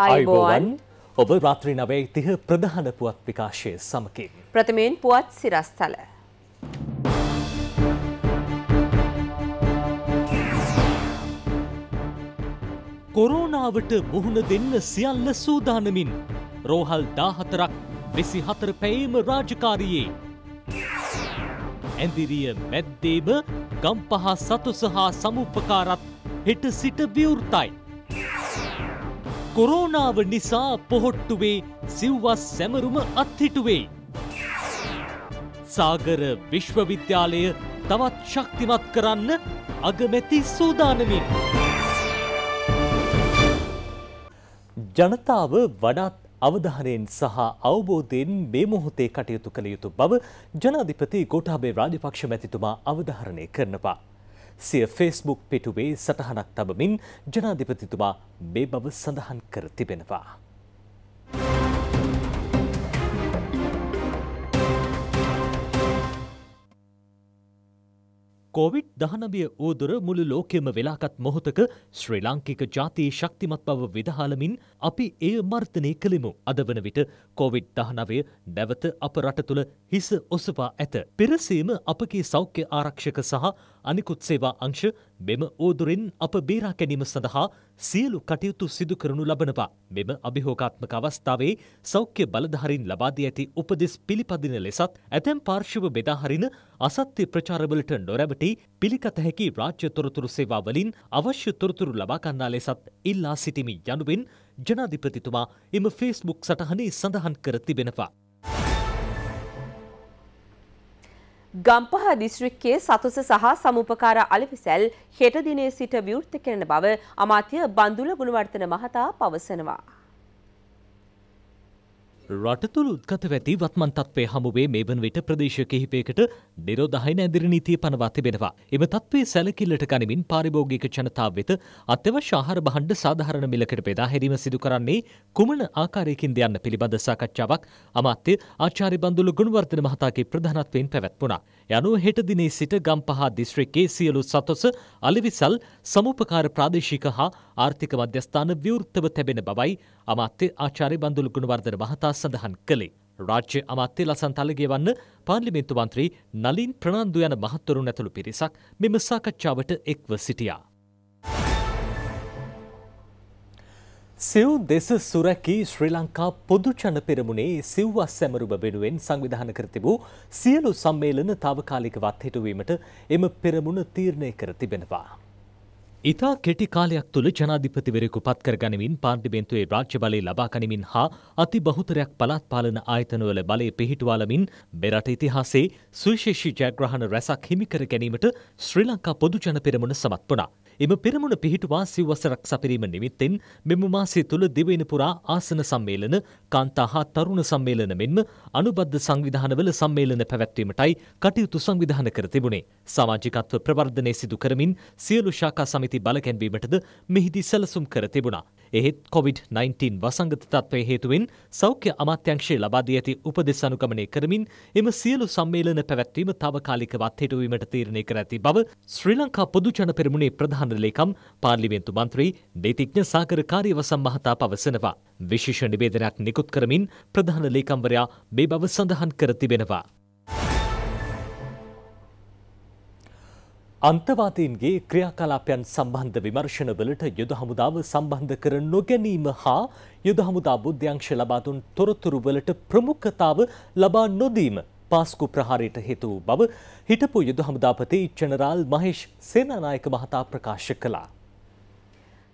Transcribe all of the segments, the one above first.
අයිබෝවන් ඔබ රාත්‍රී නවේ තිහ ප්‍රධාන පුවත් විකාශය සමකින්. ප්‍රථමයෙන් පුවත් සිරස්තල. කොරෝනාවට මුහුණ දෙන්න සියල්ල සූදානමින්. රෝහල් දාහතරක් වෙසි හතර පැයේම රාජකාරයේ. ඇඳිරිය මැද්දේම ගම්පහ සතුසහා සමුපකාරත් හෙට සිට විවෘතයි. කොරෝනාව නිසා පොහොට්ටුවේ සිව්වස් සැමරුම අත්හිටුවේ. සාගර විශ්වවිද්‍යාලය තවත් ශක්තිමත් කරන්න අගමැති සූදානමින්. ජනතාව වඩාත් අවධානයෙන් සහ අවබෝධයෙන් මේ මොහොතේ කටයුතු කළ යුතු බව ජනාධිපති ගෝඨාභය රාජපක්ෂ මැතිතුමා අවධාරණය කරනවා. සිය ෆේස්බුක් පිටුවේ සටහනක් තබමින් ජනාධිපතිතුමා මේ බව සඳහන් කර තිබෙනවා. කෝවිඩ් දහනවිය ඌදුර මුළු ලෝකෙම වෙලාකත් මොහොතක ශ්‍රී ලාංකික ජාතියේ ශක්තිමත් බව විදහාලමින් අපි එය මර්තනය කළෙමු. අද වන විට කෝවිඩ් දහනවය නැවත අප රට තුළ හිස ඔසවා ඇත. පෙරසේම අපගේ සෞඛ්‍ය ආරක්ෂක සහ අනිකුත් සේවා අංශ මෙම ඕදුරින් අප බේරා ගැනීම සඳහා සියලු කටයුතු සිදු කරනු ලබනවා. මෙම අභිහෝකාත්මක අවස්ථාවේ සෞඛ්‍ය බලධාරීන් ලබා දී ඇති උපදෙස් පිළිපදින ලෙසත් ඇතැම් පාර්ශ්ව බෙදා හරින අසත්‍ය ප්‍රචාරවලට නොරැවටි පිළිගත හැකි රාජ්‍ය තොරතුරු සේවා වලින් අවශ්‍ය තොරතුරු ලබා ගන්නා ලෙසත් ඉල්ලා සිටිමි යනුවෙන් ජනාධිපතිතුමා එම ෆේස්බුක් සටහනේ සඳහන් කර තිබෙනවා. ගම්පහ දිස්ත්‍රික්කයේ සතුස සහ සමුපකාර අලිවිසැල් හෙට දිනේ සිට විවෘත කරන බව අමාත්‍ය බන්දුල ගුණවර්ධන මහතා පවසනවා. රටතුළ උත්ගත වැති වත්මන් තත්වය හමුවේ මේ වන විට ප්‍රදේශ කිහිපයකට නිරෝධහයින ඇදිරි නීතිය පනවා තිබෙනවා. එම තත්වේ සැලකිල්ලට ගනිමින් පාරිභෝගික ජනතාව වෙත අත්‍යවශ්‍ය ආහාර භාණ්ඩ සාධාරණ මිලකට බෙදා හැරීම සිදු කරන්නේ කුමන ආකාරයකින්ද යන්න පිළිබඳ සාකච්ඡාවක් අමාත්‍ය ආචාර්ය බන්දුල ගුණවර්ධන මහතාගේ ප්‍රධානත්වයෙන් පැවැත්වුණා. යනු හෙට දිනේ සිට ගම්පහ දිස්ත්‍රික්කයේ සියලු සතොස අලිවිසල් සමුපකාර ප්‍රාදේශික හා ආර්ථික මධ්‍යස්ථාන විවෘතව තැබෙන බවයි අමාත්‍ය ආචාර්ය බන්දුලු ගුණවර්ධන මහතා සඳහන් කළේ. රාජ්‍ය අමාත්‍ය ලසන් තලගේ වන්න පාර්ලිමේන්තු මන්ත්‍රී නලින් ප්‍රනාන්දු යන මහත්වරුන් ඇතුළු පිරිසක් මෙම සාකච්ඡාවට එක්ව සිටියා. සිව් දෙස සුරැකී ශ්‍රී ලංකා පොදු ජන පෙරමුණේ සිව්වස් සැමරුම වෙනුවෙන් සංවිධාන කර තිබූ සියලු සම්මේලන తాවකාලිකවත් හිටුවීමට එම පෙරමුණ තීරණය කර තිබෙනවා. ඉතා කෙටි කාලයක් තුළ ජනාධිපතිවරයෙකු පත් කර ගනිමින් පාර්ලිමේන්තුවේ රාජ්‍ය බලය ලබා ගනිමින් හා අති බහුතරයක් පළාත් පාලන ආයතනවල බලය පිහිටුවාලමින් මෙරට ඉතිහාසයේ සුවිශේෂී ජයග්‍රහණ රැසක් හිමි කර ගැනීමට ශ්‍රී ලංකා පොදු ජන පෙරමුණ සමත් වුණා. එම පෙරමුණ පිහිටුවා සිව්වසරක් සපිරීම නිමිත්තෙන් මෙම මාසය තුළ දෙවෙනි පුරා ආසන සම්මේලන, කාන්තා හා තරුණ සම්මේලන මෙන්ම අනුබද්ධ සංවිධානවල සම්මේලන පැවැත්වීමටයි කටයුතු සංවිධාන කර තිබුණේ. සමාජිකත්ව ප්‍රවර්ධනය සිදු කරමින් සියලු ශාකා සමිති බලකැන්වීමටද මෙහිදී සැලසුම් කර තිබුණා. එහෙත් COVID-19 වසංගත තත්ත්වය හේතුවෙන් සෞඛ්‍ය අමාත්‍යංශය ලබා දී ඇති උපදෙස් අනුගමනය කරමින් එම සියලු සම්මේලන පැවැත්වීම තාවකාලිකව අත්හිටුවීමට තීරණය කර ඇති බව ශ්‍රී ලංකා පොදු ජන පෙරමුණේ ප්‍රධාන ප්‍රධාන ලේකම් පාර්ලිමේන්තු මන්ත්‍රී නීතිඥ සාගර කාර්යවසම් මහතා පවසනවා. විශේෂ නිවේදනයක් නිකුත් කරමින් ප්‍රධාන ලේකම්වරයා මේ බව සඳහන් කර තිබෙනවා. අන්තවාතීන්ගේ ක්‍රියාකලාපයන් සම්බන්ධ විමර්ශනවලට යුද හමුදාව සම්බන්ධ කර නොගැනීම හා යුද හමුදා බුද්ධ්‍යංශ ලබා දුන් තොරතුරුවලට ප්‍රමුඛතාව ලබා නොදීම පාස්කු ප්‍රහාරයට හේතු වූ බව හිටපු යුද හමුදාපති ජනරාල් මහේෂ් සේනානායක මහතා ප්‍රකාශ කළා.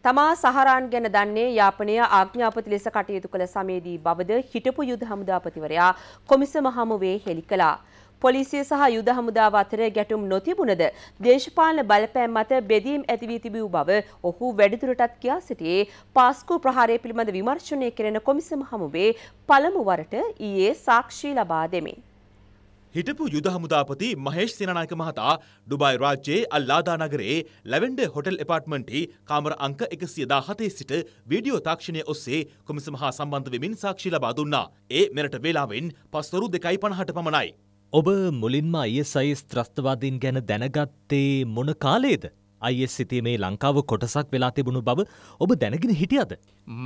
තමා සහරාන් ගැන දන්නේ යාපනය ආඥාපති ලෙස කටයුතු කළ සමයේදී බවද හිටපු යුද හමුදාපතිවරයා කොමිසම හමුවේ හෙළි කළා. පොලිසිය සහ යුද හමුදාව අතර ගැටුම් නොතිබුණද දේශපාලන බලපෑම් මත බෙදීම් ඇති වී තිබූ බව ඔහු වැඩිදුරටත් කියා සිටියේ පාස්කු ප්‍රහාරය පිළිබඳ විමර්ශනය කෙරෙන කොමිසම හමුවේ පළමු වරට ඊයේ සාක්ෂි ලබා දෙමින් හිටපු යුද හමුදාපති මහේෂ් සේනානායක මහතා ඩුබායි රාජ්‍යයේ අල්ලාදා නගරයේ ලැවෙන්ඩර් හොටෙල් ඇපාර්ට්මන්ට්හි කාමර අංක 117 සිට වීඩියෝ තාක්ෂණය ඔස්සේ කොමිසම හා සම්බන්ධ වෙමින් සාක්ෂි ලබා දුන්නා. ඒ මෙරට වේලාවෙන් පස්වරු 2:50ට පමණයි. ඔබ මුලින්ම ISIS ත්‍රස්තවාදීන් ගැන දැනගත්තේ මොන කාලයේද? අයිස් සිතේ මේ ලංකාව කොටසක් වෙලා තිබුණු බව ඔබ දැනගෙන හිටියද.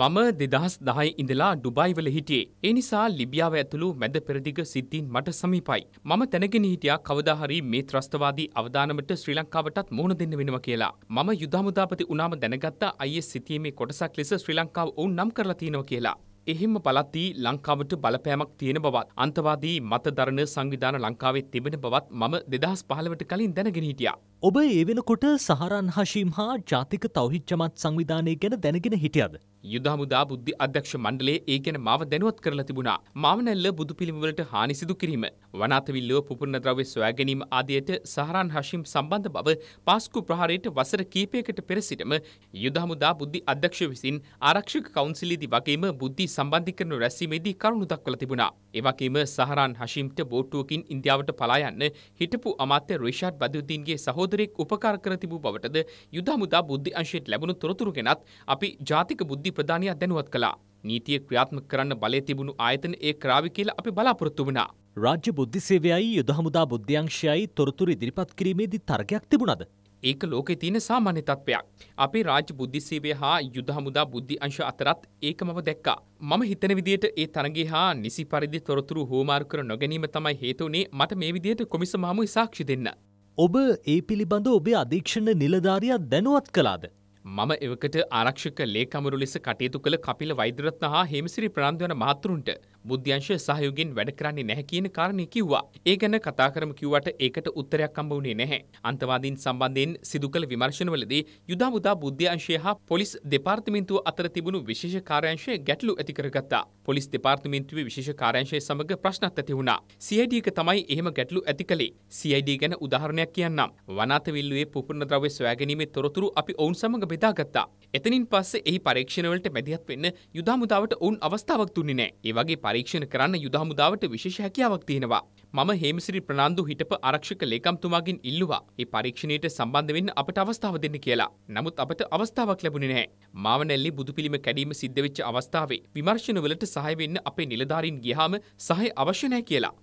මම දෙදහස් දහයි ඉඳලා ඩුබයිවල හිටියේ. ඒ නිසා ලිබියාව ඇතුළු මැද පෙරදිග සිද්ධීන් මට සමීපයි. මම තැනගෙන හිටියා කවදාහරි මේ ත්‍රස්තවාදී අවදානමට ශ්‍රී ලංකාවටත් මුහුණ දෙන්න වෙනවා කියලා. මම යුදහමුදාපති වුණාම දැනගත්ත අයිස් සිතීමේ කොටසක් ලෙස ශ්‍රී ලංකාව ඔවුන් නම් කරලා තියෙනවා කියලා. එහෙම බලද්දී ලංකාවට බලපෑමක් තියෙන බවත් අන්තවාදී මතධරණ සංවිධාන ලංකාවේ තිබෙන බවත් මම දෙදහස් පහළවට කලින් දැනගෙන හිටියා. ඔබ ඒ වෙනකොට සහරන් හශීම් හා ජාතික තවහිච්චමත් සංවිධානය ගැන දැනගෙන හිටියද. යුදහමුදා බුද්ධි අධ්‍යක්ෂ මණ්ඩලේ ඒ ගැන මාව දැනුවත් කරලා තිබුණා මාවනැල්ල බුදු පිළිමවලට හානි සිදු කිරීම වනාතවිල්ලව පුපුරණ ද්‍රව්‍ය සොයාගැනීම ආදියට සහරන් හශීම් සම්බන්ධ බව පාස්කු ප්‍රහාරයට වසර කීපයකට පෙර සිටම යුදහමුදා බුද්ධි අධ්‍යක්ෂ විසින් ආරක්ෂක කවුන්සිලේදී වගේම බුද්ධි සම්බන්ධීකරණු රැස්වීමේදී කරුණු දක්වලා තිබුණා. ඒ වගේම සහරන් හශීම්ට බෝට්ටුවකින් ඉන්දියාවට පලා යන්න හිටපු අමාත්‍ය රිෂාඩ් බදුද්දීන්ගේ සහෝදර සහෝදරෙක් උපකාර කර තිබූ බවටද යුද හමුදා බුද්ධි අංශයට ලැබුණු තොරතුරු ගෙනත් අපි ජාතික බුද්ධි ප්‍රධානියා දැනුවත් කළා. නීතිය ක්‍රියාත්මක කරන්න බලය තිබුණු ආයතන ඒ ක්‍රාවි කියලා අපි බලාපොරොත්තු වුණා. රාජ්‍ය බුද්ධි සේවයයි යුද හමුදා බුද්ධ්‍යංශයයි තොරතුරු ඉදිරිපත් කිරීමේදී තර්කයක් තිබුණද? ඒක ලෝකේ තියෙන සාමාන්‍ය තත්ත්වයක්. අපේ රාජ්‍ය බුද්ධි සේවය හා යුද හමුදා බුද්ධි අංශ අතරත් ඒක මම දැක්කා. මම හිතන විදිහට ඒ තරඟේ හා නිසි පරිදි තොරතුරු හුවමාරු කර නොගැනීම තමයි හේතුනේ මට මේ විදිහට කොමිසම හමුවේ සාක්ෂි දෙන්න. ඔබ ඒ පිළිබඳ ඔබේ අධීක්ෂණ නිලධාරයක් දැනුවත් කලාද. මම එවකට ආරක්ෂක ලේකමරු ලෙස කටයුතු කළ කපිල වෛදරත්න හා හෙමසිරි ප්‍රාන්ධවන මාතරුන්ට බුද්ධ්‍යංශය සහයෝගෙන් වැඩ කරන්නේ නැහැ කියන කාරණේ කිව්වා. ඒ ගැන කතා කරම කිව්වට ඒකට උත්තරයක් හම්බ වුණේ නැහැ. අන්තවාදීන් සම්බන්ධයෙන් සිදු කළ විමර්ශනවලදී යුදාමුදා බුද්ධ්‍යංශය හා පොලිස් දෙපාර්තමේන්තුව අතර තිබුණු විශේෂ කාර්යාංශය ගැටලු ඇති කරගත්තා. පොලිස් දෙපාර්තමේන්තුවේ විශේෂ කාර්යාංශය සමග ප්‍රශ්නත් ඇති වුණා. CID එක තමයි එහෙම ගැටලු ඇති කළේ. CID ගැන උදාහරණයක් කියන්නම්. වනාතවිල්ලුවේ පුපුරන ද්‍රව්‍ය සොයාගැනීමේ තොරතුරු අපි ඔවුන් සමග බෙදාගත්තා. එතනින් පස්සේ එහි පරීක්ෂණවලට මැදිහත් වෙන්න යුදාමුදාවට ඔවුන් අවස්ථාවක් දුන්නේ නැහැ. ඒ වගේ පරීක්ෂණ කරන්න යුද හමුදාවට විශේෂ හැකියාවක් තියෙනවා. මම හේමසිරි ප්‍රනාන්දු හිටප ආරක්ෂක ලේකම්තුමාගෙන් ඉල්ලුවා ඒ පරීක්ෂණයට සම්බන්ධ වෙන්න අපට අවස්ථාව දෙන්න කියලා. නමුත් අපට අවස්ථාවක් ලැබුණේ නැහැ. මාවනැල්ලි බුදුපිළිම කැඩීම සිද්ධ වෙච්ච අවස්ථාවේ විමර්ශනවලට සහාය වෙන්න අපේ නිලධාරීන් ගියාම සහාය අවශ්‍ය නැහැ කියලා.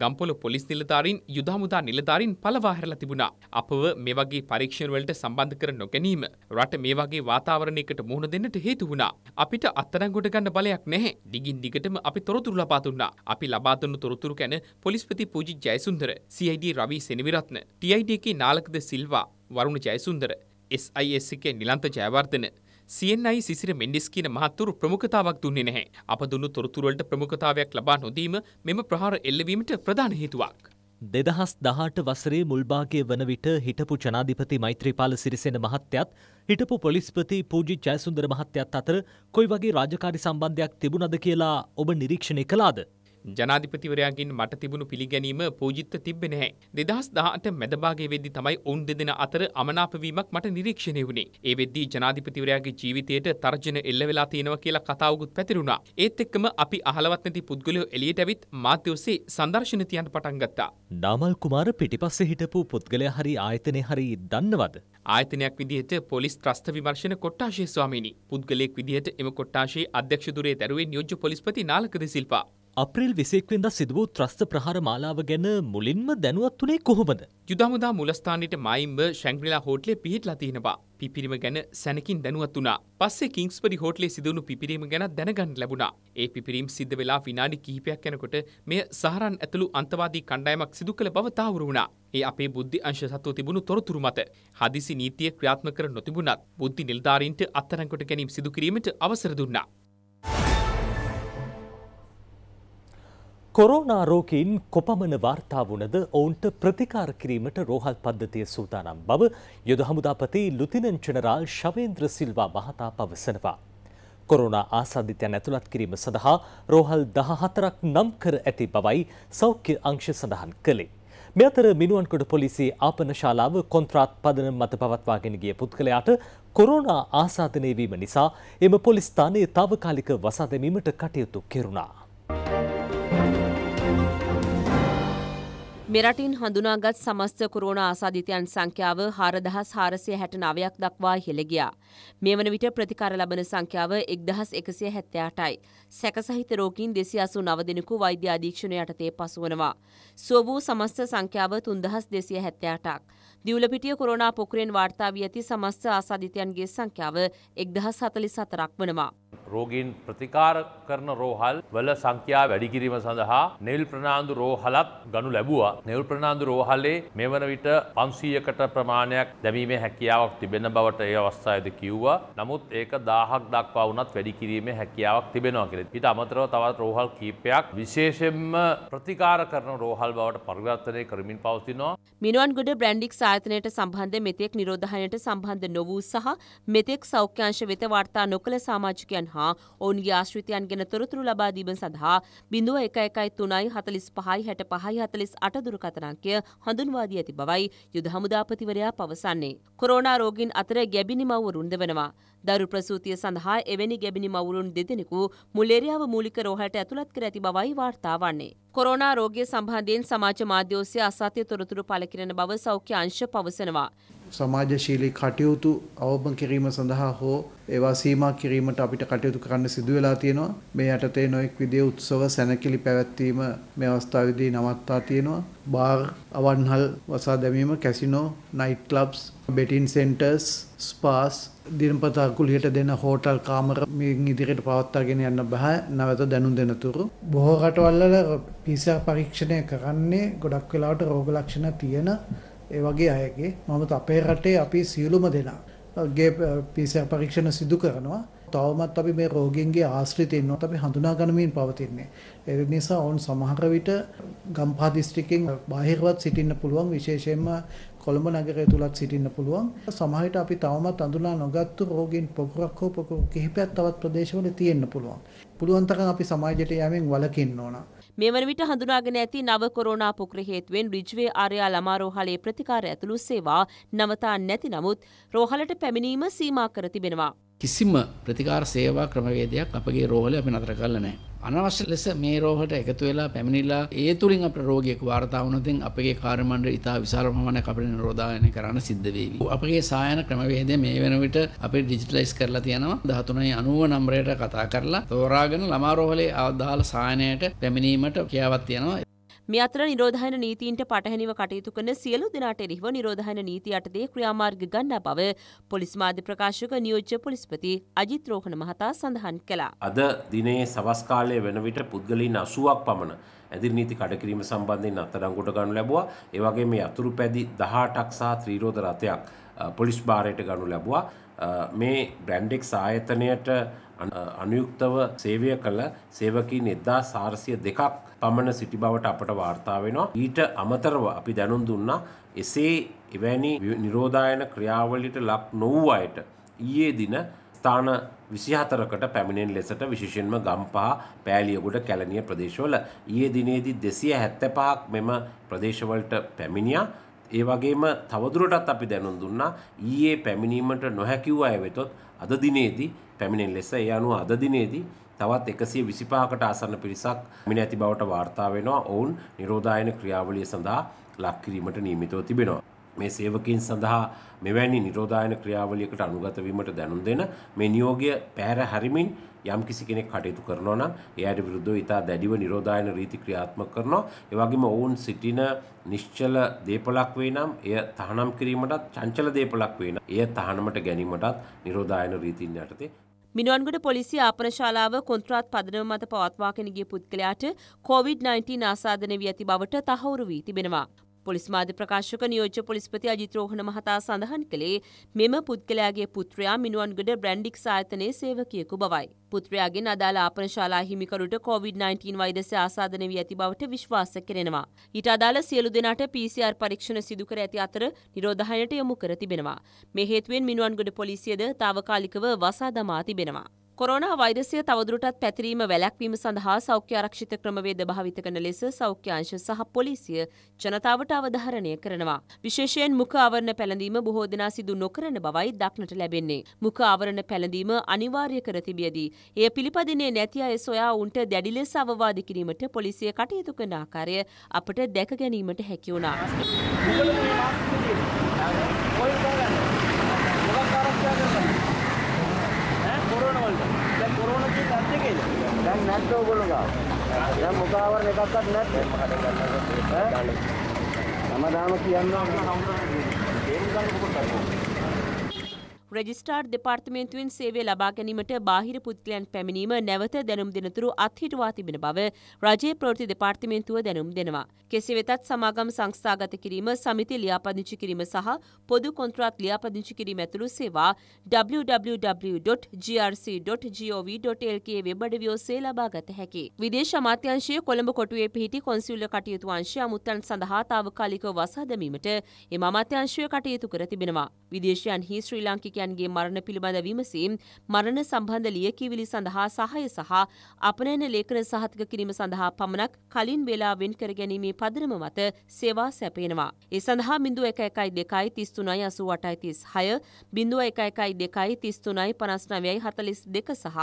ගම්පොල පොලිස් නිලධාරීන් යුද හමුදා නිලධාරීන් පලවා හැරලා තිබුණා. අපව මේ වගේ පරීක්ෂණ වලට සම්බන්ධ කර නොගැනීම රට මේ වගේ වාතාවරණයකට මුහුණ දෙන්නට හේතු වුණා. අපිට අත්අඩංගුවට ගන්න බලයක් නැහැ. දිගින් දිගටම අපි තොරතුරු ලබා දුන්නා. අපි ලබා දුන්නු තොරතුරු ගැන පොලිස්පති පූජි ජයසුන්දර, CID රවි සෙනවිරත්න, TID කේ නාලකද සිල්වා, වරුණ ජයසුන්දර, SIS එකේ නිලන්ත ජයවර්ධන CNI සිසිර මෙන්ඩිස් කියන මහත්තුරු ප්‍රමුඛතාවක් දුන්නේ නැහැ. අප දුන්නු තොරතුරුවලට ප්‍රමුඛතාවයක් ලබා නොදීම මෙම ප්‍රහාර එල්ලවීමට ප්‍රධාන හේතුවක්. දෙදහස් දහට වසරේ මුල්භාගය වන විට හිටපු ජනාධිපති මෛත්‍රීපාල සිරිසෙන මහත්තයත් හිටපු පොලිස්පති පූජි ජයසුන්දර මහත්තයත් අතර කොයි වගේ රාජකාරි සම්බන්ධයක් තිබුණද කියලා ඔබ නිරීක්ෂණය කළාද ජනාධිපතිවරයාගෙන් මට තිබුණු පිළිගැනීම පූජිත්ත තිබ්බේ නැහැ. 2018 මැදභාගයේ වෙද්දී තමයි ඔවුන් දෙදෙනා අතර අමනාපවීමක් මට නිරීක්ෂණය වුණේ. ඒ වෙද්දී ජනාධිපතිවරයාගේ ජීවිතයට තර්ජන එල්ල වෙලා තියෙනවා කියලා කතාවකුත් පැතිරුණා. ඒත් එක්කම අපි අහලවත් නැති පුද්ගලයෝ එළියට ඇවිත් මාත් ඔස්සේ සංදර්ශන තියන්න පටන් ගත්තා. නාමල් කුමාර පිටිපස්සේ හිටපු පුද්ගලයා හරි ආයතනය හරි දන්නවද? ආයතනයක් විදිහට පොලිස් ත්‍රස්ත විමර්ශන කොට්ටාශය ස්වාමීනි පුද්ගලයෙක් විදිහට එම කොට්ටාශයේ අධ්‍යක්ෂදුරේ දැරුවේ නියෝජ්‍ය පොලිස්පති නාලකද සිල්පා අප්‍රේල් විසෙක්වෙන්ද සිදුවූ ත්‍රස්ත ප්‍රහාර මාලාව ගැන මුලින්ම දැනුවත් වනේ කොහොමද. යුදමුදා මුලස්ථානයට මයිම්බ ශැංග්‍රලා හෝටලේ පිහිටලා තියෙනවා. පිපිරිම ගැන සැනකින් දැනුවත් වුණා. පස්සේ කිංස්පරි හෝටලේ සිදුවුණු පිපිරීම ගැන දැනගන්න ලැබුණා. ඒ පිපිරීම් සිද්ධ වෙලා විනාඩි කිහිපයක් යනකොට මෙය සහරන් ඇතුළු අන්තවාදී කණ්ඩායමක් සිදු කළ බව තහවුරු වුණා. ඒ අපේ බුද්ධි අංශ සතුව තිබුණු තොරතුරු මත හදිසි නීතිය ක්‍රියාත්මක කර නොතිබුණත් බුද්ධි නිලධාරීන්ට අත්තරංකොට ගැනීම සිදු කිරීමට අවසර දුන්නා. කොරෝනා රෝගීන් කොපමණ වාර්තා වුණද ඔවුන්ට ප්‍රතිකාර කිරීමට රෝහල් පද්ධතිය සූදානම් බව යුද හමුදාපති ලුතිනන් ජෙනරාල් ශවේන්ද්‍ර සිල්වා මහතා පවසනවා. කොරෝනා ආසාධිතයන් ඇතුළත් කිරීම සඳහා රෝහල් දහ හතරක් නම් කර ඇති බවයි සෞඛ්‍ය අංශ සඳහන් කළේ. මෙ අතර මිනුවන්කොට පොලිසියේ ආපන ශාලාව කොන්ත්‍රාත් පදනම් මත පවත්වාගෙන ගිය පුද්ගලයාට කොරෝනා ආසාධනය වීම නිසා එම පොලිස්ථානයේ තාවකාලික වසා දැමීමට කටයුතු කෙරුණා. මෙරටින් හඳුනාගත් සමස්ත කොරෝණ ආසාධිතයන් සංඛ්‍යාව හාරදහස් හාරසය හැට නවයක් දක්වා හෙළගියා. මේ වන විට ප්‍රතිකාර ලබන සංඛ්‍යාව එක්දහස් එකසිය හැත්තයාටයි. සැකසහිත රෝකින් දෙසි අසු නවදිනකු වෛද්‍ය අධීක්ෂණ යටතේ පසුවනවා. සෝ වූ සමස්ත සංඛ්‍යාව තුන්දහස් දෙසිය හැත්තයාටක්. දියවලපිටිය කොරෝනා පොකරෙන් වාර්තාාවී ඇති සමස්ත ආසාධිතයන්ගේ සංඛ්‍යාව එක්දහස් හතලි සතරක් වනවා. රෝගීන් ප්‍රතිකාර කරන රෝහල් වල සංඛ්‍යා වැඩි කිරීම සඳහා නෙල් ප්‍රනාන්දු රෝහලත් ගනු ලැබුවා. නෙල් ප්‍රනාන්දු රෝහලේ මේ වන විට 500කට ප්‍රමාණයක් දැමීමේ හැකියාවක් තිබෙන බවට ඒ අවස්ථාවේදී කිව්වා. නමුත් ඒක 1000ක් දක්වා වුණත් වැඩි කිරීමේ හැකියාවක් තිබෙනවා කියලා. ඊට අමතරව තවත් රෝහල් කීපයක් විශේෂයෙන්ම ප්‍රතිකාර කරන රෝහල් බවට පරිවර්තනය කරමින් පවතිනවා. මිනුවන්ගොඩ බ්‍රැන්ඩික්ස් ආයතනයට සම්බන්ධ මෙතෙක් නිරෝධායනයට සම්බන්ධ නො වූ සහ මෙතෙක් සෞඛ්‍යාංශ වෙත වාර්තා නොකළ සමාජිකයන් ආශ්‍රිතයන් හා ඔවුන්ගේ ආශ්‍රිතයන් ගැන තොරතුරු ලබා දීම සඳහා බිඳුව එක එකයි තුනයි හතලිස් පහයි හැට පහයි හතලිස් අට දුරකථනාංකය හඳුන්වාදී ඇති බවයි යුද හමුදාපතිවරයා පවසන්නේ. කොරෝනා රෝගීන් අතර ගැබිනි මව්වරුන්ද වෙනවා. දරු ප්‍රසූතිය සඳහා එවැනි ගැබිනි මවුරුන් දෙදෙනෙකු මුලේරියාව මූලික රෝහලට ඇතුළත් කර ඇති බවයි වාර්තා වන්නේ. කොරෝනා රෝගය සම්බන්ධයෙන් සමාජ මාධ්‍ය ඔස්සේ අසත්‍ය තොරතුරු පළ කිරන බව සෞඛ්‍ය අංශ පවසනවා. සමාජශීලී කටයුතු අවබෝධ කිරීම සඳහා හෝ ඒවා සීමා කිරීමට අපිට කටයුතු කරන්න සිදු වෙලා තියෙනවා. මේ යටතේ නොඑක් විදිය උත්සව සැනකෙලි පැවැත්වීම මේ අවස්ථාවේදී නවත්තා තියෙනවා. බාර්, අවන්හල් වසා දැමීම, casino, night clubs, betting centres, spas දිනපතා කුලියට දෙන හෝටල් කාමර මේ ඉදිරියට පවත්වාගෙන යන්න බෑ නැවත දැනුම් දෙනතුරු. බොහෝ රටවල්වල PCR පරීක්ෂණය කරන්නේ ගොඩක් වෙලාවට රෝග ලක්ෂණ තියෙන ඒ වගේ අයගේ මමත් අපේ රටේ අපි සියලුම දෙනාගේ PCR පරීක්ෂණ සිදු කරනවා. තවමත් අපි මේ රෝගීන්ගේ ආශ්‍රිතයින් නොත් අපි හඳුනා ගනිමින් පවතින්නේ. ඒ නිසා ඔවුන් සමහර විට ගම්පහ දිස්ත්‍රික්කෙන් බාහිරවත් සිටින්න පුළුවන් විශේෂයෙන්ම කොළඹ නගරය තුලත් සිටින්න පුළුවන්. සමහර විට අපි තවමත් අඳුනා නොගත්තු රෝගීන් පොකුරක් හෝ පොකුරු කිහිපයක් තවත් ප්‍රදේශවල තියෙන්න පුළුවන්. පුළුවන් තරම් අපි සමාජයට යෑමෙන් වළකින්න ඕන. මේ වන විට හඳුනාගෙන ඇති නව කොරෝනා පුක්‍ර හේතුවෙන් රිජ්වේ ආර්යා ළමා රෝහලේ ප්‍රතිකාර ඇතුළු සේවා නවතා නැති නමුත් රෝහලට පැමිණීම සීමා කර තිබෙනවා. කිසිම ප්‍රතිකාර සේවා ක්‍රමවේදයක් අපගේ රෝහල අපි නතර කරලා නැහැ. අනවශ්‍ය ලෙස මේ රෝහලට එකතු වෙලා පැමිණිලා ඒ තුලින් අපේ රෝගියෙකු වාර්තා වුණොතින් අපගේ කාර්ය මණ්ඩලය ඉතා විශාල ප්‍රමාණයක් අපිට නිරෝධායනය කරන්න සිද්ධ වෙවි. අපගේ සායන ක්‍රමවේදය මේ වෙන විට අපි ඩිජිටලයිස් කරලා තියෙනවා 1390 නම්බරයට කතා කරලා තෝරාගෙන ළමා රෝහලේ ආදාළ සායනයට පැමිණීමට කියාවක් තියෙනවා. මේ අතර නිරෝධායන නීතීන්ට පටහැනිව කටයුතු කරන සියලු දෙනාට එරෙහිව නිරෝධායන නීති යටතේ ක්‍රියාමාර්ග ගන්නා බව පොලිස් මාධ්‍ය ප්‍රකාශක නියෝජ්‍ය පොලිස්පති අජිත් රෝහණ මහතා සඳහන් කළා. අද දිනේ සවස් කාලයේ වෙන විට පුද්ගලයන් 80ක් පමණ ඇදිරි නීති කඩකිරීම සම්බන්ධයෙන් අත්අඩංගුවට ගන්න ලැබුවා. ඒ වගේම මේ අතුරු පැදි 18ක් සහ ත්‍රිරෝධ රථයක් පොලිස් භාරයට ගනු ලැබුවා. මේ බ්‍රැන්ඩෙක්ස් ආයතනයට අනුයුක්තව සේවය කළ සේවකින් එදා සාර්සිය දෙකක් පමණ සිටි බවට අපට වාර්තාාවෙනවා. ඊට අමතරව අපි දැනුම් දුන්නා එසේ එවැනි නිරෝධායන ක්‍රියාවලිට ලක් නොවූ අයට ඊයේ දින ස්ථාන විසිහතරකට පැමිණෙන් ලෙසට විශෂෙන්ම ගම්පහ පෑලියගුඩ කැලනිය ප්‍රදේශවල ඊයේ දිනේදී දෙසිය හැත්ත පහක් මෙම ප්‍රදේශවලට පැමිණියා ඒ වගේම තවදුරටත් අපි දැනුම් දුන්නා ඊයේ පැමිණීමට නොහැකිව් අය වෙතොත් අද දිනේදී පැමිණෙන ලෙස ඒ අනුව අද දිනේදී තවත් එකසිය විසිපාකට අසන්න පිරිසක් මින ඇති බවට වාර්තා වෙනවා ඔවුන් නිරෝධායන ක්‍රියාවලිය සඳහා ලක්කිරීමට නීමිතව තිබෙනවා. මේ සේවකින් සඳහා මෙවැනි නිරෝධායන ක්‍රියාවලියකට අනුගත වීමට දැනුම් දෙන මේ නියෝගය පැහැර හැරිමින් යම් කිසි කෙනෙක් කටයුතු කරනවා නම් එයාට විරුද්ධව ඉතා දැඩිව නිරෝධායන රීති ක්‍රියාත්මක කරනවා ඒ වගේම ඔවුන් සිටින නිශ්චල දේපලක් වේ නම් එය තහනම් කිරීමටත් චංචල දේපලක් වේ නම් එය තහනමට ගැනීමටත් නිරෝධායන රීතින් යටතේ මිනුවන්ගොඩ පොලිසි ආපනශාලාව කොන්ත්‍රාත් පදනම මත පවත්වාගෙන ගිය පුද්ගලයාට කොවිඩ්-19 ආසාදනය වී ඇති බවට තහවුරු වී තිබෙනවා. පොලිස් මාධ්‍ය ප්‍රකාශක නියෝජ්‍ය පොලිස්පති අජිත් රෝහණ මහතා සඳහන් කළේ මෙම පුද්ගලයාගේ පුත්‍රයා මිනුවන්ගොඩ බ්‍රැන්ඩික්ස් ආයතනයේ සේවකයෙකු බවයි. පුත්‍රයාගෙන් අදාළ ආපනශාලා හිමිකරුට COVID-19 වෛරසය ආසාදන වී ඇති බවට විශ්වාස කෙරෙනවා. ඊට අදාළ සියලු දෙනාට PCR පරීක්ෂණ සිදු කර ඇති අතර නිරෝධායනට යොමු කර තිබෙනවා. මේ හේතුවෙන් මිනුවන්ගොඩ පොලිසියද తాවකාලිකව වසා දමා තිබෙනවා. කොරෝනා වෛරසය තවදුරටත් පැතිරීම වැළැක්වීම සඳහා සෞඛ්‍ය ආරක්ෂිත ක්‍රමවේද භාවිත කරන ලෙස සෞඛ්‍ය අංශ සහ පොලිසිය ජනතාවට අවධාරණය කරනවා. විශේෂයෙන් මුඛ ආවරණ පැළඳීම බොහෝ දෙනා සිදු නොකරන බවයි දක්නට ලැබෙන්නේ. මුඛ ආවරණ පැළඳීම අනිවාර්ය කර තිබියදී එය පිළිපදින්නේ නැති අය සොයා උන්ට දැඩි ලෙස අවවාද කිරීමට පොලිසිය කටයුතු කරන ආකාරය අපට දැක ගැනීමට හැකි වුණා. නැද්ද ඔයගොල්ලෝ ගාව? දැන් මුඛාවරණ එකක්වත් නැද්ද? ඈ? හැමදාම කියනවා කවුරුද? ඒක ගන්න මොකද කරන්නේ? රෙජිස්ටාර්් දෙපාර්තමේන්තුවෙන් සේවේ ලබා ගැනීමට බාහිර පුද්ගලයන් පැමිණීම නැවත දැනුම් දෙනතුරු අත්හිටවා තිබෙන බව රජයේ ප්‍රෘති දෙපාර්තමේන්තුව දැනුම් දෙනවා. කෙසි වෙතත් සමාගම් සංස්ථාගත කිරීම සමිති ලියාපදිංචි කිරීම සහ පොදු කොන්ත්‍රාත් ලියාපදිංචි කිරීම ඇතුළු සේවා www.grc.gov.lk වෙබඩවියෝ සේ ලබා ගත හැකි. විදේශ අමාත්‍යංශය කොළඹ කොටුවේ පිහිටි කොන්සිල්ල කටයුතු අංශය අමුත්තන් සඳහා තාවකාලිකව වසා දැමීමට එම අමාත්‍යංශය කටයුතු කර තිබෙනවා. විදේශයන් හි ශ්‍රී ලාංකික නායකයන්ගේ මරණ පිළිබඳ විමසීම් මරණ සම්බන්ධ ලියකියවිලි සඳහා සහය සහ අපනයන ලේඛන සහතික කිරීම සඳහා පමණක් කලින් වේලා වෙන් කර ගැනීමේ පදනම මත සේවා සැපයෙනවා. ඒ සඳහා බිඳුව එක එකයි දෙකයි තිස්තුනයි අසු අටයි තිස් හය බිඳුව එක එකයි දෙකයි තිස්තුනයි පනස්නවයයි හතලිස් දෙක සහ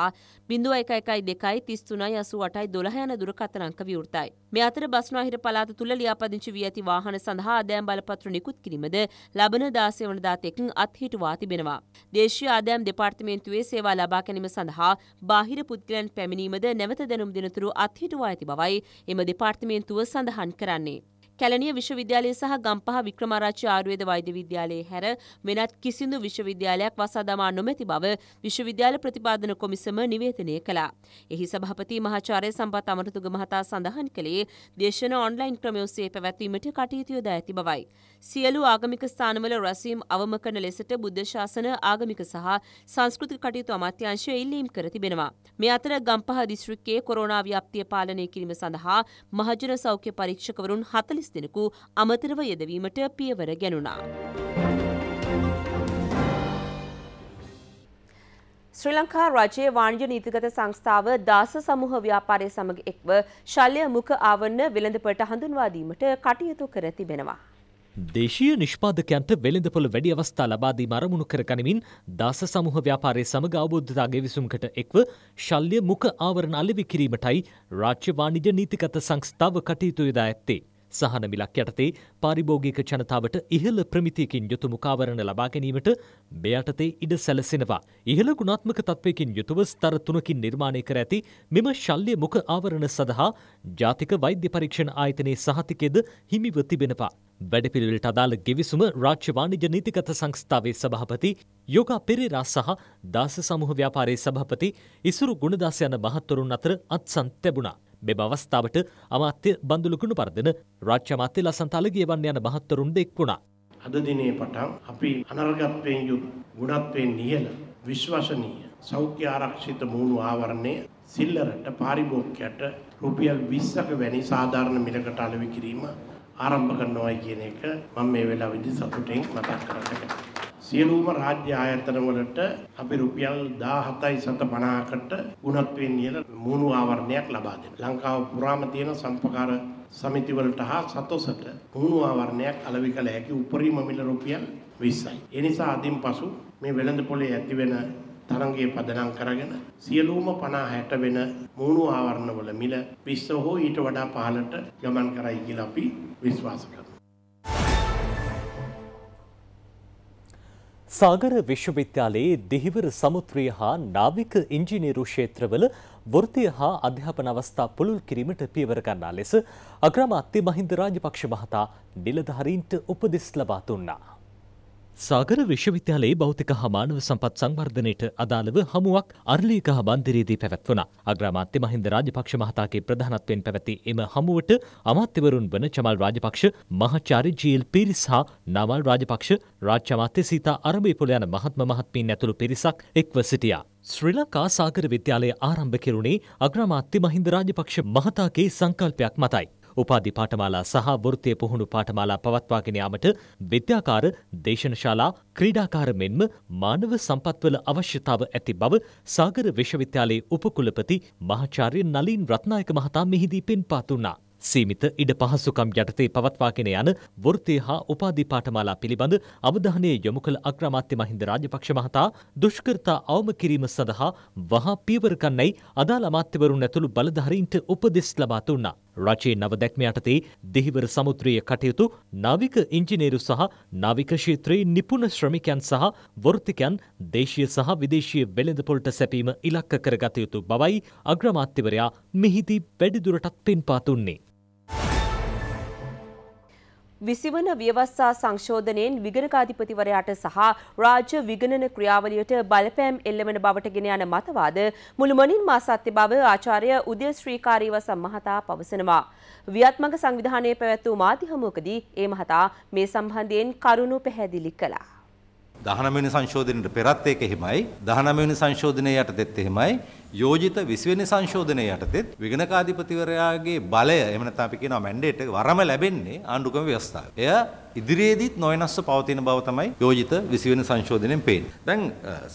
බිඳුව එක එකයි දෙකයි තිස්තුනයි අසු අටයි දොළහ යන දුරකථනංක විවෘතයි. මේ අතර බස්නාහිර පළාත තුළ ලියාපදිංචි වී ඇති වාහන සඳහා අදෑම් බලපත්‍ර නිකුත් කිරීමද ලබන දාසය වනදා තෙකින් අත්හිටුවා තිබෙනවා. දේශීය ආදායම් දෙපාර්තමේන්තුවේ සේවා ලබා ගැනීම සඳහා බාහිර පුද්ගලයන් පැමිණීමද නැවත දැනුම් දෙනතුරු අත්හිටුවා ඇති බවයි එම දෙපාර්තමේන්තුව සඳහන් කරන්නේ. කැලණිය විශ්වවිද්‍යාලය සහ ගම්පහ වික්‍රමාරච්චි ආයුර්වේද වෛද්‍ය විද්‍යාලයේ හැර වෙනත් කිසිදු විශ්වවිද්‍යාලයක් වසා දමා නොමැති බව විශ්වවිද්‍යාල ප්‍රතිපාදන කොමිසම නිවේදනය කළා. එහි සභාපති මහාචාර්ය සම්පත් අමරතුග මහතා සඳහන් කළේ දේශන ඔන්ලයින් ක්‍රමය ඔස්සේ පැවැත්වීමට කටයුතු යොදා ඇති බවයි. සියලු ආගමික ස්ථානවල රැසීම් අවම කරන ලෙසට බුද්ධ ශාසන ආගමික සහ සංස්කෘතික කටයුතු අමාත්‍යාංශය ඉල්ලීම් කර තිබෙනවා. මේ අතර ගම්පහ දිස්ත්‍රික්කයේ කොරෝනා ව්‍යාප්තිය පාලනය කිරීම සඳහා මහජන සෞඛ්‍ය පරීක්ෂකවරුන් 40 හතළිස් දෙනෙකු අමතරව යෙදවීමට පියවර ගැනුණා. ශ්‍රී ලංකා රජයේ වාණිජ නීතිගත සංස්ථාව දාස සමූහ ව්‍යාපාරය සමග එක්ව ශල්‍ය මුඛ ආවරණ වෙළඳපොළට හඳුන්වා දීමට කටයුතු කර තිබෙනවා. දේශීය නිෂ්පාදකයන්ට වෙළඳපොළ වැඩි අවස්ථා ලබාදී මරමුණු කර ගනිමින් දාස සමූහ ව්‍යාපාරය සමග අවබෝධතා ගෙවිසුම්කට එක්ව ශල්්‍ය මුඛ ආවරණ අලිවි කිරීමටයි රාජ්‍ය වාණිජ නීතිගත සංස්ථාව කටයුතු යොදා ඇත්තේ. සහන මිලක් යටතේ පාරිභෝගික ජනතාවට ඉහළ ප්‍රමිතියකින් යුතු මුකාවරණ ලබා ගැනීමට මෙයටතේ ඉඩ සැලසෙනවා. ඉහළ ගුණාත්මක තත්වයකින් යුතුව ස්තර තුනකින් නිර්මාණය කර ඇති මෙම ශල්්‍ය මුඛ ආවරණ සඳහා ජාතික වෛද්‍ය පරීක්ෂණ ආයතනයේ සහතිකයද හිමිව තිබෙනවා. වැඩපිළිවෙලට අදාළ ගෙවිසුම රාජ්‍ය වාණිජ නීතිගත සංස්ථාවේ සභාපති යෝගා පෙරේරා සහ දාස සමූහ ව්‍යාපාරයේ සභාපති ඉසුරු ගුණදාස යන මහත්වරුන් අතර අත්සන් තිබුණා. මෙම අවස්ථාවට අමාත්‍ය බඳුලුකුණු පරදන රාජ්‍ය අමාත්‍ය ලසන්තාලගේ වන්න යන මහත්තරුන්ද එක් වුණා. අද දිනේ පටන් අපි අනර්ගත්වයෙන් යුත් ගුණත්වයෙන් නියල විශ්වසනීය සෞඛ්‍ය ආරක්ෂිත මූුණු ආවරණය සිල්ලරට පාරිභෝග්‍යයට රුපියල් 20ක වැනි සාධාරණ මිලකට අලෙවි කිරීම ආරම්භ කරනවායි කියන එක මම මේ වෙලාවේදී සතුටින් මතක් කරගන්නවා. සියලූම රාජ්‍ය ආයතන වලට අපි රුපියල් 17750කට ගුණත්වයෙන් ඉහළ මූණු ආවරණයක් ලබා දෙනවා. ලංකාව පුරාම තියෙන සම්පකාර සමිති වලට හා සතොසට මූණු ආවරණයක් අලෙවි කළ හැකි උපරිම මිල රුපියල් 20යි. ඒ නිසා අදින් පසු මේ වෙළඳ පොලේ ඇති වෙන තරංගයේ පදනම් කරගෙන සියලුම 50 60 වෙන මූණු ආවරණවල මිල 20 හෝ ඊට වඩා පහළට ගමන් කරයි කියලා අපි විශ්වාස කරනවා. ಸಾಗರ ವಿಶ್ವವಿದ್ಯಾಲಯ ದಿಹಿವರ ಸಮುದ್ರಯ ಹಾ නාවික ඉංජිනේරු ක්ෂේත්‍රවල වෘත්තිය හා අධ්‍යාපන අවස්ථා පුළුල් කිරීමට පියවර ගන්නා ලෙස අග්‍රාමාත්‍ය මහින්ද රාජපක්ෂ මහතා නිලධාරීන්ට උපදෙස් ලබා දුන්නා. සාගර විශ්වවිද්‍යාලයේ භෞතික හා මානව සම්පත් සංවර්ධනයට අදාළව හමුවක් අර්ලීක හා බන්දිරයේදී පැවැත්වුණා. අග්‍රාමාත්‍ය මහින්ද රාජපක්ෂ මහතාගේ ප්‍රධානත්වයෙන් පැවැති එම හමුවට අමාත්‍යවරුන් වන චමල් රාජපක්ෂ, මහාචාර්ය ජී.එල්. පීරිස් හා නාමල් රාජපක්ෂ, රාජ්‍ය අමාත්‍ය සීතා අරබේපොළ යන මහත්ම මහත්මීන් ඇතුළු පිරිසක් එක්ව සිටියා. ශ්‍රී ලංකා සාගර විද්‍යාලය ආරම්භ කෙරුණේ අග්‍රාමාත්‍ය මහින්ද රාජපක්ෂ මහතාගේ සංකල්පයක් මතයි. උපාධි පාඨමාලා සහ වෘත්තීය පුහුණු පාඨමාලා පවත්වාගෙන යාමට විද්‍යාකාර, දේශනශාලා, ක්‍රීඩාකාර මෙන්ම මානව සම්පත්වල අවශ්‍යතාව ඇති බව සාගර විශ්වවිද්‍යාලයේ උපකුලපති මහාචාර්ය නලින් රත්නායක මහතා මෙහිදී පෙන්වා දුන්නා. සීමිත ඉඩ පහසුකම් යටතේ පවත්වාගෙන යන වෘත්තය හා උපාධි පාඨමාලා පිළිබඳ අවධානය යොමු කළ අග්‍රාමාත්‍ය මහින්ද රාජපක්ෂ මහතා දුෂ්කරතා අවම කිරීම සඳහා වහා පියවර ගන්නයි අදාළ අමාත්‍යවරුන් ඇතුළු බලධාරීන්ට උපදෙස් ලබා දුන්නා. රජයේ නව දැක්ම යටතේ දෙහිවර සමුද්‍රීය කටයුතු නාවික ඉංජිනේරු සහ නාවික ක්ෂේත්‍රයේ නිපුණ ශ්‍රමිකයන් සහ වෘත්තිකයන් දේශීය සහ විදේශීය වෙළඳපොළට සැපීම ඉලක්ක කරගත යුතු බවයි අග්‍රමාත්‍යවරයා මෙහිදී වැඩිදුරටත් පෙන්පා දුන්නේ. විසිවන ව්‍යවස්ථා සංශෝධනයෙන් විගණකාධිපතිවරයාට සහ රාජ්‍ය විගණන ක්‍රියාවලියට බලපෑම් එල්ලවන බවට ගෙන යන මතවාද මුළුමනින්ම අසත්‍ය බව ආචාර්ය උදය ශ්‍රීකාරීව සම්මහතා පවසනවා. ව්‍යාත්මක සංවිධානයේ පැවැත් වූ මාධ්‍යහමුවකදී ඒ මහතා මේ සම්බන්ධයෙන් කරුණු පැහැදිලි කළා. දහනමනි සංශෝධනයට පෙරත් ඒක එහෙමයි දහනමනි සංශෝධනය යටතෙත් එහෙමයි යෝජිත 20 වෙනි සංශෝධනයේ යටතේත් විගණකාධිපතිවරයාගේ බලය එහෙම නැත්නම් අපි කියනවා මැන්ඩේට් එක වරම ලැබෙන්නේ ආණ්ඩුක්‍රම ව්‍යවස්ථාවේ. එය ඉදිරියේදීත් නොවෙනස්ව පවතින බව තමයි යෝජිත 20 වෙනි සංශෝධනයෙන් පේන්නේ. දැන්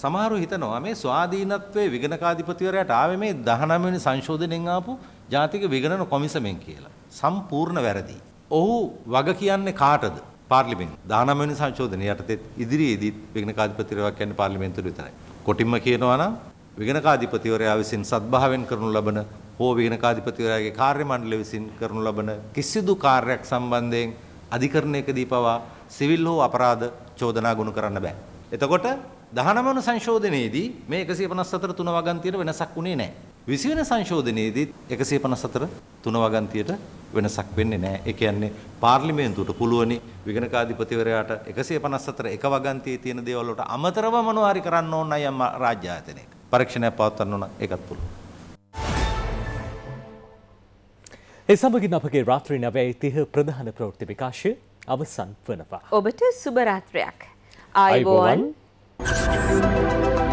සමහරව හිතනවා මේ ස්වාධීනත්වයේ විගණකාධිපතිවරයාට ආවේ මේ 19 වෙනි සංශෝධනයෙන් ආපු ජාතික විගණන කොමිසමෙන් කියලා. සම්පූර්ණ වැරදි. ඔහු වග කියන්නේ කාටද? පාර්ලිමේන්තු 19 වෙනි සංශෝධනය යටතේ ඉදිරියේදී විගණකාධිපතිවරයා කියන්නේ පාර්ලිමේන්තුවට විතරයි. කොටින්ම කියනවා නම් විගණකාධිපතිවරයා විසින් සත්භාවයෙන් කරනු ලබන හෝ විගණකාධිපතිවරයාගේ කාර්ය මණ්ඩලය විසින් කරනු ලබන කිසිදු කාර්යයක් සම්බන්ධයෙන් අධිකරණයකදී පවා සිවිල් හෝ අපරාධ චෝදනා ගොනු කරන්න බෑ. එතකොට දහනමන සංශෝධනයේදී මේ 154 තුන වගන්තියට වෙනසක් වුණේ නැහැ. 20 වෙනි සංශෝධනයේදී 154 තුන වගන්තියට වෙනසක් වෙන්නේ නැහැ. ඒ කියන්නේ පාර්ලිමේන්තුවට පුළුවනි විගණකාධිපතිවරයාට 154 එක වගන්තියේ තියෙන දේවල් වලට අමතරව මොනවා හරි කරන්න ඕන නම් රාජ්‍ය ආයතනයක. පරීක්ෂණයක් පවත්වන්න ඕන ඒකත් පුළුවන්. ඒ සමගින් අපගේ රාත්‍රී නවයයි තිහ ප්‍රධාන ප්‍රවෘත්ති විකාශය අවසන් වනවා. ඔබට සුබරාත්‍රයක්. ආයිබෝවන්. Thank you.